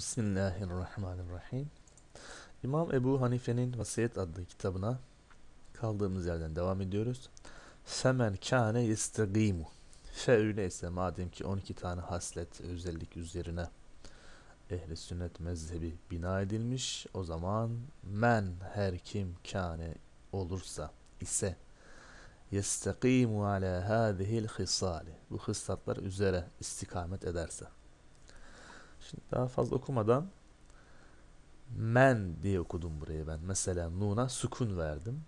Bismillahirrahmanirrahim. İmam Ebu Hanife'nin Vasiyet adlı kitabına kaldığımız yerden devam ediyoruz. Femen kâne yestegimu. Fe öyleyse madem ki 12 tane haslet özellik üzerine ehli sünnet mezhebi bina edilmiş o zaman men her kim kâne olursa ise yestegimu ala hadihil hisali bu hıslatlar üzere istikamet ederse Şimdi daha fazla okumadan men diye okudum buraya ben. Mesela nuna sukun verdim.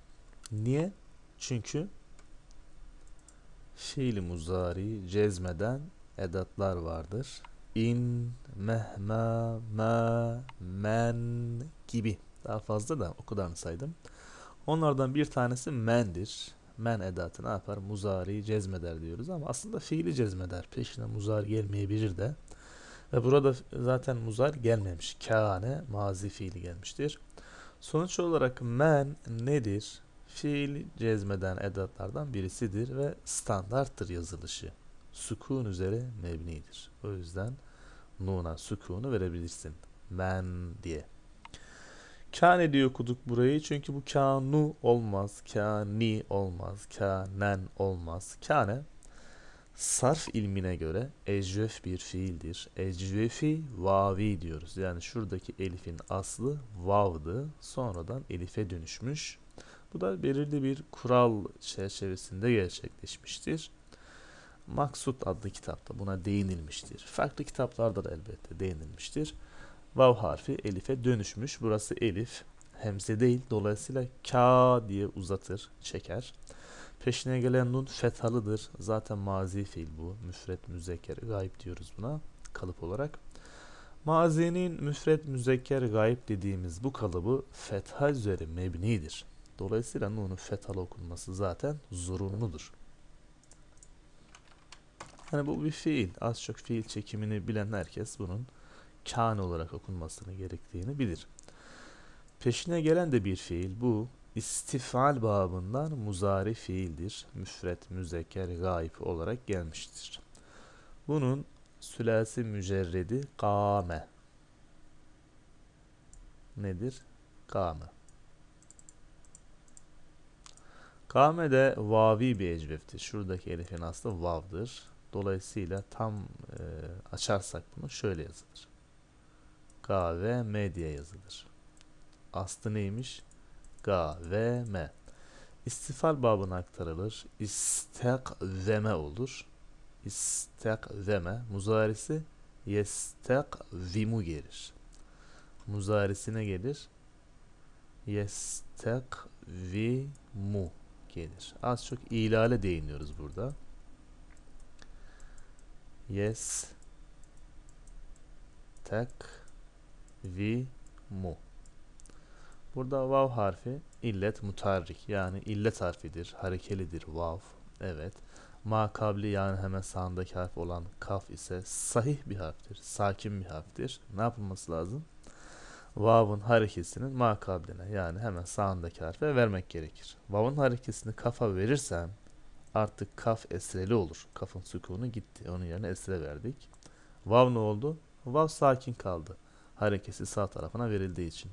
Niye? Çünkü fiil muzari cezmeden edatlar vardır. İn, mehme me men gibi. Daha fazla da o kadarını saydım. Onlardan bir tanesi mendir. Men edatı ne yapar? Muzari cezmeder diyoruz ama aslında fiili cezmeder. Peşine muzar gelmeyebilir de. Ve burada zaten muzar gelmemiş. Kâne mazi fiili gelmiştir. Sonuç olarak men nedir? Fiil cezmeden edatlardan birisidir ve standarttır yazılışı. Sukun üzere mebnidir. O yüzden nuna sukunu verebilirsin. Men diye. Kâne diye okuduk burayı çünkü bu kânu olmaz, kâni olmaz, kânen olmaz. Kâne sarf ilmine göre ecvef bir fiildir. Ecvefi vavi diyoruz. Yani şuradaki elifin aslı vavdı. Sonradan elife dönüşmüş. Bu da belirli bir kural çerçevesinde gerçekleşmiştir. Maksut adlı kitapta buna değinilmiştir. Farklı kitaplarda da elbette değinilmiştir. Vav harfi elife dönüşmüş. Burası elif, hemze değil. Dolayısıyla ka diye uzatır, çeker. Peşine gelen nun fethalıdır. Zaten mazi fiil bu. Müfret müzekker gayip diyoruz buna kalıp olarak. Mazinin müfret müzekker gayip dediğimiz bu kalıbı fetha üzeri mebnidir. Dolayısıyla nunun fethalı okunması zaten zorunludur. Yani bu bir fiil. Az çok fiil çekimini bilen herkes bunun kan olarak okunmasını gerektiğini bilir. Peşine gelen de bir fiil. Bu İstifal babından muzari fiildir. Müfret, müzeker gayb olarak gelmiştir. Bunun sülasi mücerredi kame. Nedir? Kame. Kame de vavi bir ecveftir. Şuradaki elifin aslı vavdır. Dolayısıyla tam e, açarsak bunu şöyle yazılır. K ve M diye yazılır. Aslı neymiş? istikaveme. İstifal babına aktarılır. İstekveme olur. İstekveme. Muzarisi VIMU gelir. Muzarisine gelir. VIMU gelir. Az çok ilale değiniyoruz burada. Yes tek vi mu. Burada vav harfi illet mutarrik yani illet harfidir. Harekelidir vav. Evet. Ma kabli yani hemen sağındaki harf olan kaf ise sahih bir harftir. Sakin bir harftir. Ne yapılması lazım? Vav'ın harekesinin ma kabline yani hemen sağındaki harfe vermek gerekir. Vav'ın harekesini kafa verirsem artık kaf esreli olur. Kafın sükunu gitti. Onun yerine esre verdik. Vav ne oldu? Vav sakin kaldı. Harekesi sağ tarafına verildiği için.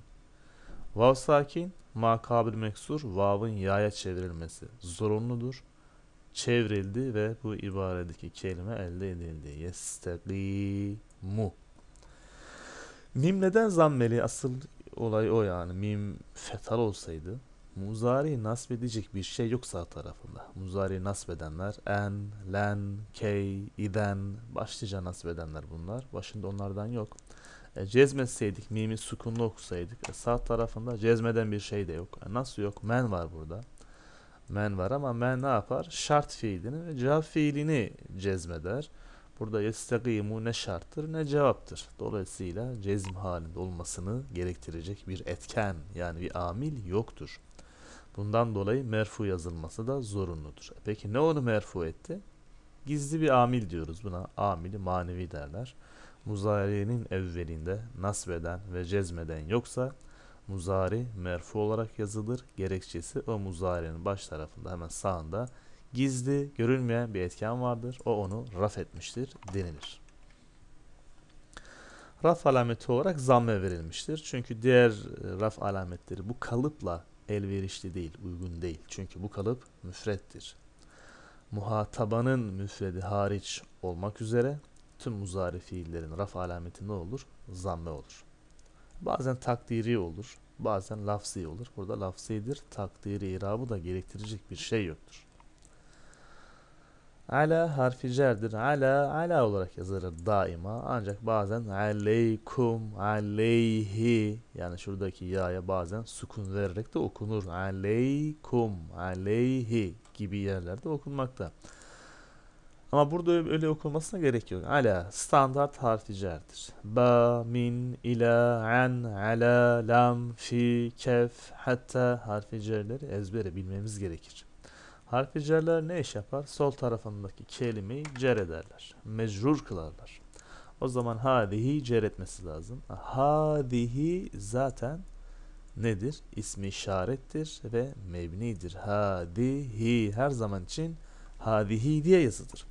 Vav sakin, makabil meksur, vav'ın ya'ya çevrilmesi zorunludur. Çevrildi ve bu ibaredeki kelime elde edildi. Yesteglimu. Mim neden zammeli? Asıl olay o yani. Mim fetal olsaydı muzari nasb bir şey yok sağ tarafında. Muzari nasb edenler en, len, key, iden başlıca nasb bunlar. Başında onlardan yok. E, cezmetseydik mimi sukunlu okusaydık. E, sağ tarafında cezmeden bir şey de yok. E, nasıl yok? Men var burada. Men var ama men ne yapar? Şart fiilini ve cevap fiilini cezmeder. Burada yestegimu ne şarttır ne cevaptır. Dolayısıyla cezm halinde olmasını gerektirecek bir etken yani bir amil yoktur. Bundan dolayı merfu yazılması da zorunludur. E, peki ne onu merfu etti? Gizli bir amil diyoruz buna. Amili manevi derler muzari'nin evvelinde nasbeden ve cezmeden yoksa muzari merfu olarak yazılır. Gerekçesi o muzari'nin baş tarafında hemen sağında gizli, görülmeyen bir etken vardır. O onu raf etmiştir denilir. Raf alameti olarak zamme verilmiştir. Çünkü diğer e, raf alametleri bu kalıpla elverişli değil, uygun değil. Çünkü bu kalıp müfrettir. Muhatabanın müfredi hariç olmak üzere tüm muzari fiillerin raf alameti ne olur? Zamme olur. Bazen takdiri olur, bazen lafzi olur. Burada lafzidir, takdiri irabı da gerektirecek bir şey yoktur. Ala harfi cerdir. Ala, ala olarak yazılır daima. Ancak bazen aleykum, aleyhi yani şuradaki ya'ya bazen sukun vererek de okunur. Aleykum, aleyhi gibi yerlerde okunmakta. Ama burada öyle okulmasına gerek yok. Ala standart harf icerdir. Ba, min, ila, an, ala, lam, fi, kef, hatta harf icerleri ezbere bilmemiz gerekir. Harf icerler ne iş yapar? Sol tarafındaki kelimeyi cer ederler. Mecrur kılarlar. O zaman hadihi cer etmesi lazım. Hadihi zaten nedir? İsmi işarettir ve mebnidir. Hadihi her zaman için hadihi diye yazılır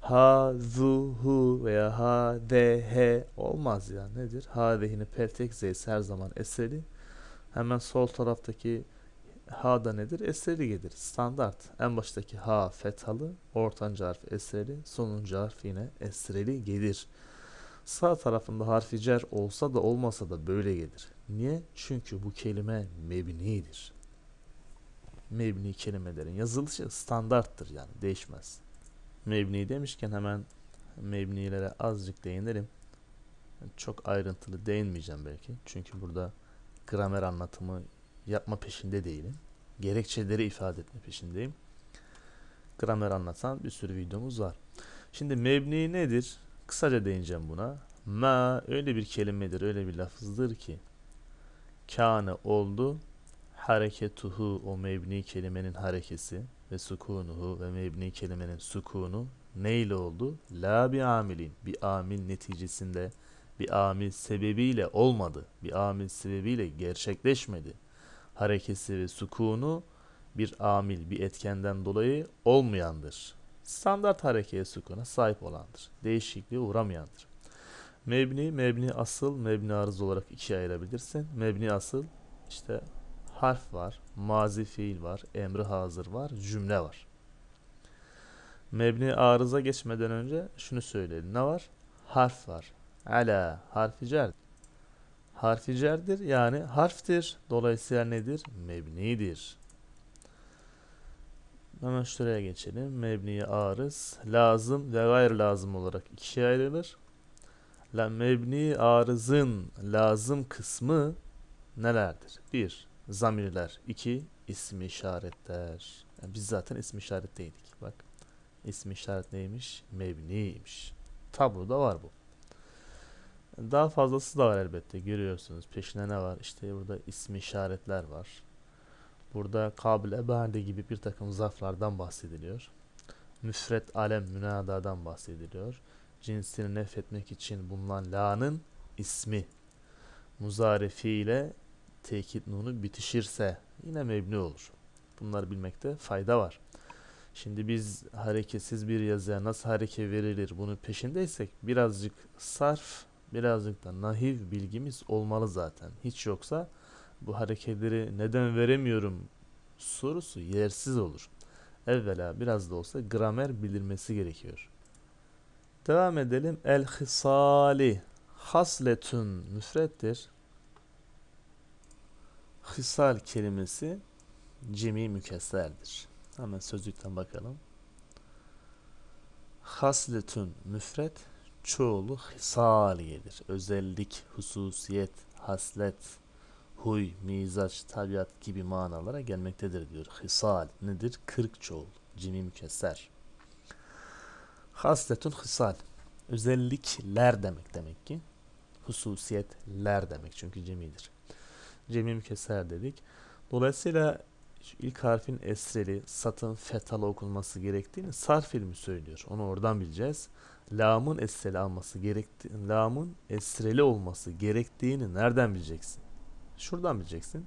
ha, zu, hu veya ha, de, he olmaz ya. Yani. Nedir? Ha ve hini peltek z'si her zaman eseri. Hemen sol taraftaki ha da nedir? Eseri gelir. Standart. En baştaki ha fethalı, ortanca harf eseri, sonuncu harf yine esreli gelir. Sağ tarafında harfi cer olsa da olmasa da böyle gelir. Niye? Çünkü bu kelime mebnidir. Mebni kelimelerin yazılışı standarttır yani değişmez. Mebni demişken hemen mebnilere azıcık değinelim. Çok ayrıntılı değinmeyeceğim belki. Çünkü burada gramer anlatımı yapma peşinde değilim. Gerekçeleri ifade etme peşindeyim. Gramer anlatan bir sürü videomuz var. Şimdi mebni nedir? Kısaca değineceğim buna. Ma öyle bir kelimedir, öyle bir lafızdır ki kâne oldu hareketuhu o mebni kelimenin harekesi ve sukunuhu ve mebni kelimenin sukunu neyle oldu? La bi amilin. Bir amil neticesinde bir amil sebebiyle olmadı. Bir amil sebebiyle gerçekleşmedi. Harekesi ve sukunu bir amil, bir etkenden dolayı olmayandır. Standart harekeye sukuna sahip olandır. Değişikliğe uğramayandır. Mebni, mebni asıl, mebni arız olarak ikiye ayırabilirsin. Mebni asıl işte harf var, mazi fiil var, emri hazır var, cümle var. Mebni arıza geçmeden önce şunu söyleyelim. Ne var? Harf var. Ala harfi cerdir. Harfi cerdir yani harftir. Dolayısıyla nedir? Mebnidir. Hemen şuraya geçelim. Mebniye arız lazım ve gayr lazım olarak ikiye ayrılır. La mebni arızın lazım kısmı nelerdir? 1 zamirler. 2 ismi işaretler. Yani biz zaten ismi işaretteydik. Bak ismi işaret neymiş? Mebniymiş. Tabloda var bu. Daha fazlası da var elbette görüyorsunuz. Peşine ne var? İşte burada ismi işaretler var. Burada kabil ebade gibi bir takım zarflardan bahsediliyor. Müfret alem münadadan bahsediliyor. Cinsini nefretmek için bulunan la'nın ismi. Muzarifi ile tekit nunu bitişirse yine mebni olur. Bunları bilmekte fayda var. Şimdi biz hareketsiz bir yazıya nasıl hareket verilir bunu peşindeysek birazcık sarf, birazcık da nahiv bilgimiz olmalı zaten. Hiç yoksa bu hareketleri neden veremiyorum sorusu yersiz olur. Evvela biraz da olsa gramer bildirmesi gerekiyor. Devam edelim. El hisali hasletun müfrettir. Hısal kelimesi cemi mükesserdir. Hemen sözlükten bakalım. Hasletün müfret çoğulu hısal gelir. Özellik, hususiyet, haslet, huy, mizaç, tabiat gibi manalara gelmektedir diyor. Hısal nedir? Kırk çoğul, cemi mükesser. Hasletün hısal. Özellikler demek demek ki. Hususiyetler demek çünkü cemidir cemim keser dedik. Dolayısıyla ilk harfin esreli, satın fetal okunması gerektiğini sarf ilmi söylüyor. Onu oradan bileceğiz. Lamın esreli alması gerektiğini, lamın esreli olması gerektiğini nereden bileceksin? Şuradan bileceksin.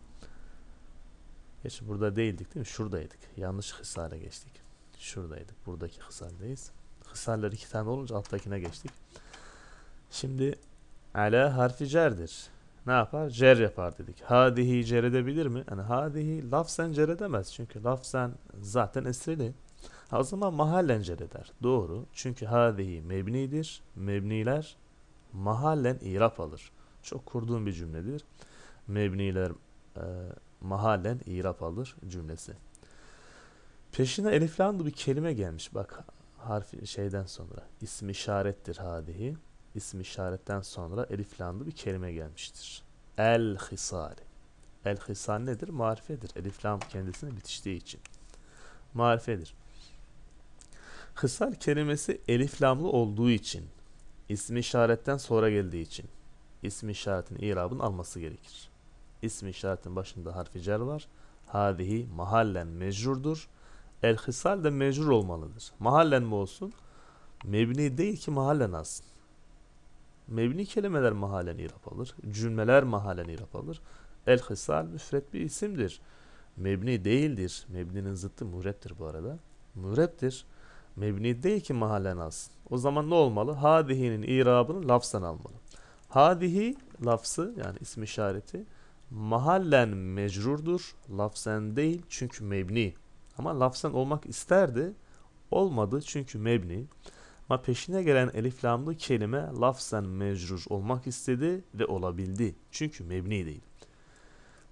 Geç burada değildik değil mi? Şuradaydık. Yanlış hısara geçtik. Şuradaydık. Buradaki hısardayız. Hısarlar iki tane olunca alttakine geçtik. Şimdi ala harfi cerdir ne yapar? Cer yapar dedik. Hadihi cer edebilir mi? Yani hadihi lafzen cer edemez. Çünkü lafzen zaten esrili. Ha, o zaman mahallen cer eder. Doğru. Çünkü hadihi mebnidir. Mebniler mahallen irap alır. Çok kurduğum bir cümledir. Mebniler e, mahallen irap alır cümlesi. Peşine eliflandı bir kelime gelmiş. Bak harfi şeyden sonra. İsmi işarettir hadihi ismi işaretten sonra Eliflamlı bir kelime gelmiştir. El hisari. El hisan nedir? Marifedir. Eliflam lam bitiştiği için. Marifedir. Hısar kelimesi Eliflamlı olduğu için, ismi işaretten sonra geldiği için, ismi işaretin irabın alması gerekir. İsmi işaretin başında harfi cer var. Hadihi mahallen mecrurdur. El hisal de mecrur olmalıdır. Mahallen mi olsun? Mebni değil ki mahallen alsın. Mebni kelimeler mahallen irap alır. Cümleler mahallen irap alır. El hisal müfret bir isimdir. Mebni değildir. Mebninin zıttı müreptir bu arada. Müreptir. Mebni değil ki mahallen alsın. O zaman ne olmalı? Hadihinin irabını lafzan almalı. Hadihi lafzı yani ismi işareti mahallen mecrurdur. Lafzen değil çünkü mebni. Ama lafzen olmak isterdi. Olmadı çünkü mebni. Ma peşine gelen eliflamlı kelime lafzen mecrur olmak istedi ve olabildi. Çünkü mebni değil.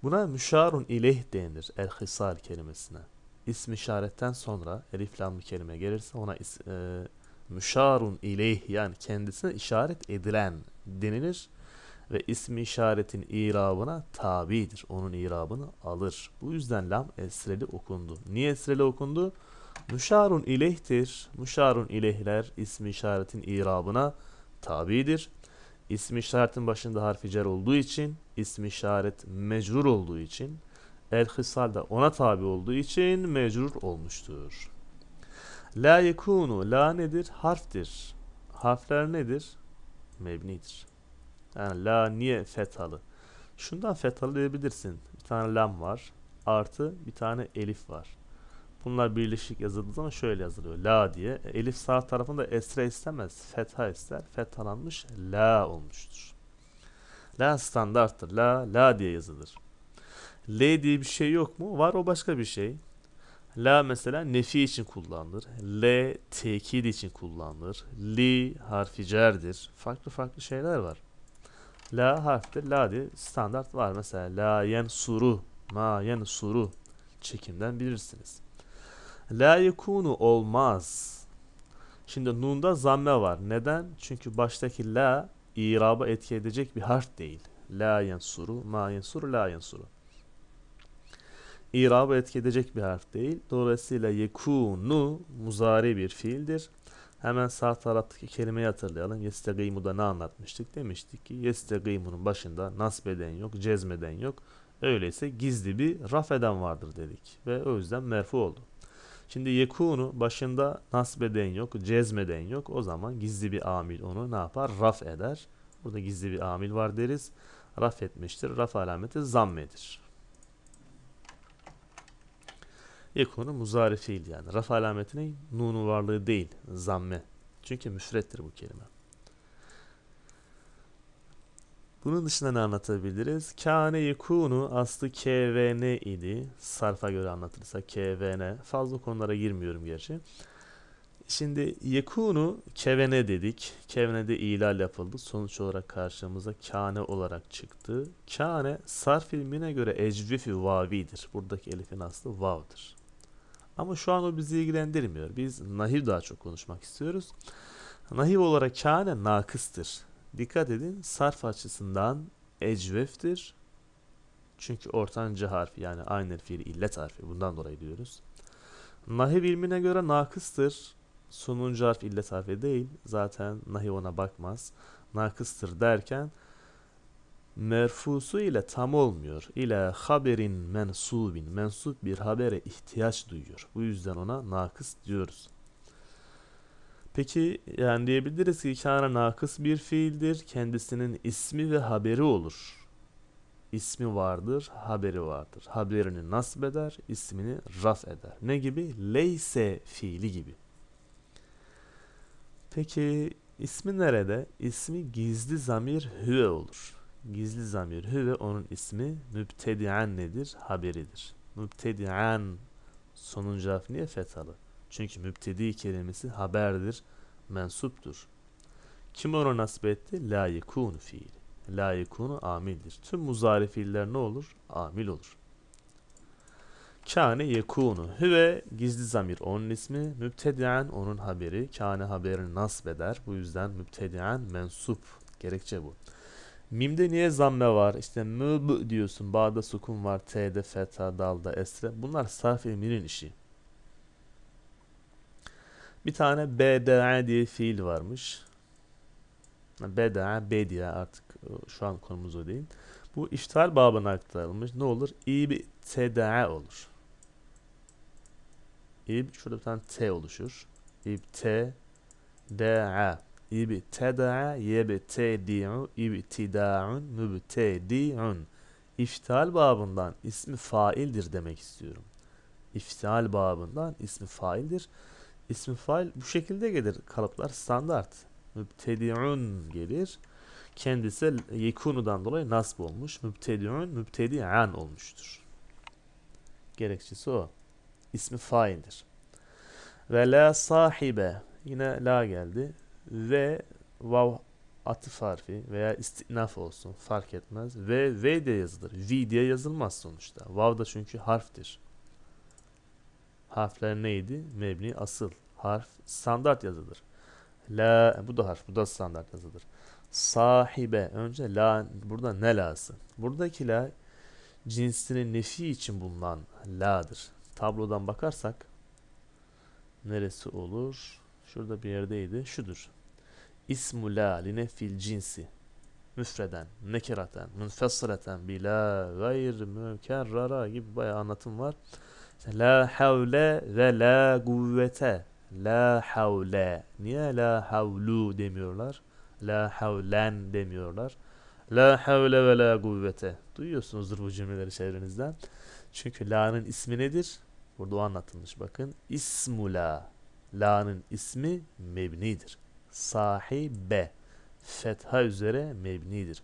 Buna müşarun ileh denir el-hisar kelimesine. İsm işaretten sonra eliflamlı kelime gelirse ona is, e, müşarun ileh yani kendisine işaret edilen denilir ve ismi işaretin irabına tabidir. Onun irabını alır. Bu yüzden lam esreli okundu. Niye esreli okundu? Müşarun ilehtir. Müşarun ilehler ismi işaretin irabına tabidir. İsmi işaretin başında harfi cer olduğu için, ismi işaret mecrur olduğu için, el hisal da ona tabi olduğu için mecrur olmuştur. La yekunu, la nedir? Harftir. Harfler nedir? Mebnidir. Yani la niye fethalı? Şundan fethalı diyebilirsin. Bir tane lam var. Artı bir tane elif var. Bunlar birleşik yazıldığı zaman şöyle yazılıyor. La diye. E, Elif sağ tarafında esre istemez. Fetha ister. Fethalanmış la olmuştur. La standarttır. La, la diye yazılır. L diye bir şey yok mu? Var o başka bir şey. La mesela nefi için kullanılır. L tekid için kullanılır. Li harfi cerdir. Farklı farklı şeyler var. La harftir. La diye standart var. Mesela la yen suru. Ma yen suru. Çekimden bilirsiniz. La yekunu olmaz. Şimdi nunda zamme var. Neden? Çünkü baştaki la iraba etki edecek bir harf değil. La yensuru, ma yensuru, la yensuru. İraba etki edecek bir harf değil. Dolayısıyla yekunu muzari bir fiildir. Hemen sağ taraftaki kelimeyi hatırlayalım. Yestegimu'da ne anlatmıştık? Demiştik ki yestegimu'nun başında nasbeden yok, cezmeden yok. Öyleyse gizli bir rafeden vardır dedik. Ve o yüzden merfu oldu. Şimdi yekunu başında nasbeden yok, cezmeden yok. O zaman gizli bir amil onu ne yapar? Raf eder. Burada gizli bir amil var deriz. Raf etmiştir. Raf alameti zammedir. Yekunu muzari yani. Raf alametinin nunu varlığı değil. Zamme. Çünkü müfrettir bu kelime. Bunun dışında ne anlatabiliriz? Kâne yekûnu aslı kvn idi. Sarfa göre anlatırsak kvn. Fazla konulara girmiyorum gerçi. Şimdi yekûnu KVN dedik. KVN'de de ilal yapıldı. Sonuç olarak karşımıza kâne olarak çıktı. Kâne sarf ilmine göre ecvifi vavidir. Buradaki elifin aslı vav'dır. Ama şu an o bizi ilgilendirmiyor. Biz nahiv daha çok konuşmak istiyoruz. Nahiv olarak kâne nakıstır Dikkat edin sarf açısından ecveftir. Çünkü ortanca harfi yani aynı fiil illet harfi bundan dolayı diyoruz. Nahiv ilmine göre nakıstır. Sonuncu harf illet harfi değil. Zaten nahiv ona bakmaz. Nakıstır derken merfusu ile tam olmuyor. İle haberin mensubin. Mensup bir habere ihtiyaç duyuyor. Bu yüzden ona nakıs diyoruz. Peki yani diyebiliriz ki kana nakıs bir fiildir. Kendisinin ismi ve haberi olur. İsmi vardır, haberi vardır. Haberini nasb eder, ismini raf eder. Ne gibi? Leyse fiili gibi. Peki ismi nerede? İsmi gizli zamir hüve olur. Gizli zamir hüve onun ismi mübtedian nedir? Haberidir. Mübtedian sonuncu harf niye fetalı? Çünkü mübtedi kelimesi haberdir, mensuptur. Kim ona nasip etti? La yekunu fiili. La yekunu amildir. Tüm muzari fiiller ne olur? Amil olur. Kâne yekunu. Hüve gizli zamir onun ismi. Mübtediyen onun haberi. Kâne haberini nasbeder. Bu yüzden mübtediyen mensup. Gerekçe bu. Mim'de niye zamme var? İşte müb diyorsun. Bağda sukun var. T'de feta, dalda esre. Bunlar sarf emirin işi. Bir tane BDA diye fiil varmış. BDA, B artık e, şu an konumuz o değil. Bu iştihal babına aktarılmış. Ne olur? İb TDA olur. İb şurada bir tane T oluşur. İb T DA İb TDA Yeb TDU İb TDA'un Mübtedi'un İftihal babından ismi faildir demek istiyorum. İftihal babından ismi faildir. İsmi fail bu şekilde gelir kalıplar standart. Mübtedi'un gelir. Kendisi yekunudan dolayı nasb olmuş. Mübtedi'un mübtediyan olmuştur. Gerekçesi o. ismi faildir. Ve la sahibe yine la geldi. Ve vav atıf harfi veya istinaf olsun fark etmez. Ve V diye yazılır. V diye yazılmaz sonuçta. Vav da çünkü harftir. Harfler neydi? Mebni asıl. Harf standart yazılır. La bu da harf. Bu da standart yazılır. Sahibe. Önce la burada ne lası? Buradaki la cinsinin nefi için bulunan la'dır. Tablodan bakarsak neresi olur? Şurada bir yerdeydi. Şudur. İsmu la line cinsi. Müfreden, nekeraten, münfessireten bila gayr mükerrara gibi bayağı anlatım var. La havle ve la kuvvete. La havle. Niye la havlu demiyorlar? La havlen demiyorlar. La havle ve la kuvvete. Duyuyorsunuzdur bu cümleleri çevrenizden. Çünkü la'nın ismi nedir? Burada o anlatılmış bakın. İsmu la. La'nın ismi mebnidir. Sahibe. Fetha üzere mebnidir.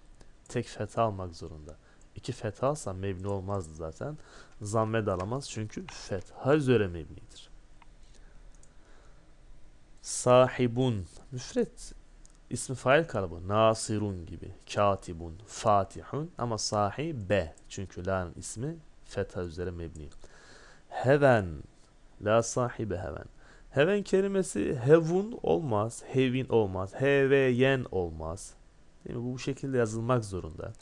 Tek fetha almak zorunda. 2 fethalsa mebni olmazdı zaten. Zamme de alamaz çünkü fetha üzere mebnidir. Sahibun müfret ismi fail kalıbı nasirun gibi katibun fatihun ama sahibe çünkü lan ismi fetha üzere mebni. Heven la sahibe heven. Heaven kelimesi heaven olmaz, hevin olmaz, heveyen olmaz. Değil mi? Bu bu şekilde yazılmak zorunda.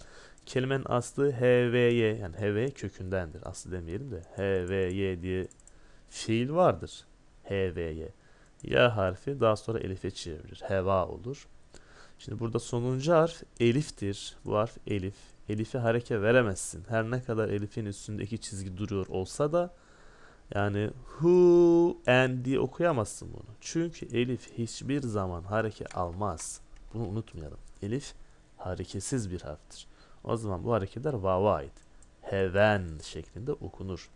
Kelimenin aslı HVY yani HV kökündendir. Aslı demeyelim de HVY diye fiil vardır. HVY. Ya harfi daha sonra elife çevirir. Heva olur. Şimdi burada sonuncu harf eliftir. Bu harf elif. Elif'i hareke veremezsin. Her ne kadar elifin üstündeki çizgi duruyor olsa da yani hu and diye okuyamazsın bunu. Çünkü elif hiçbir zaman hareke almaz. Bunu unutmayalım. Elif harekesiz bir harftir. O zaman bu hareketler vava ait. Heven şeklinde okunur.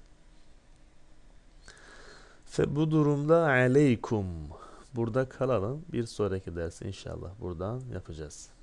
Fe bu durumda aleykum. Burada kalalım. Bir sonraki ders inşallah buradan yapacağız.